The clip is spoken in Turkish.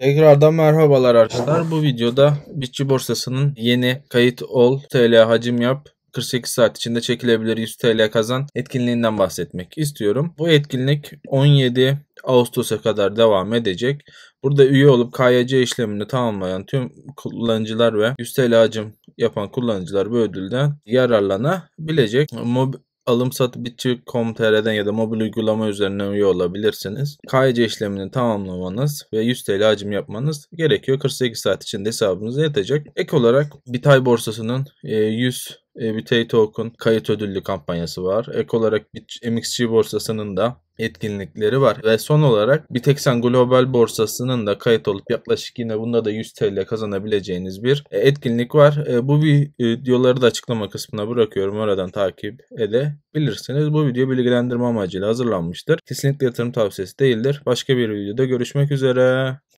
Tekrardan merhabalar arkadaşlar. Bu videoda Bitçi Borsası'nın yeni kayıt ol, TL hacim yap 48 saat içinde çekilebilir 100 TL kazan etkinliğinden bahsetmek istiyorum. Bu etkinlik 17 Ağustos'a kadar devam edecek. Burada üye olup KYC işlemini tamamlayan tüm kullanıcılar ve 100 TL hacim yapan kullanıcılar bu ödülden yararlanabilecek. Mob Alım Sat alımsatbitçi.com.tr'den ya da mobil uygulama üzerinden üye olabilirsiniz. KYC işlemini tamamlamanız ve 100 TL hacim yapmanız gerekiyor. 48 saat içinde hesabınıza yatacak. Ek olarak Bitay borsasının 100 e, e, Bitay Token kayıt ödüllü kampanyası var. Ek olarak MXC borsasının da etkinlikleri var. Ve son olarak bir tek Bitexen Global Borsası'nın da kayıt olup yaklaşık yine bunda da 100 TL kazanabileceğiniz bir e, etkinlik var. E, bu videoları da açıklama kısmına bırakıyorum. Oradan takip edebilirsiniz. Bu video bilgilendirme amacıyla hazırlanmıştır. Kesinlikle yatırım tavsiyesi değildir. Başka bir videoda görüşmek üzere.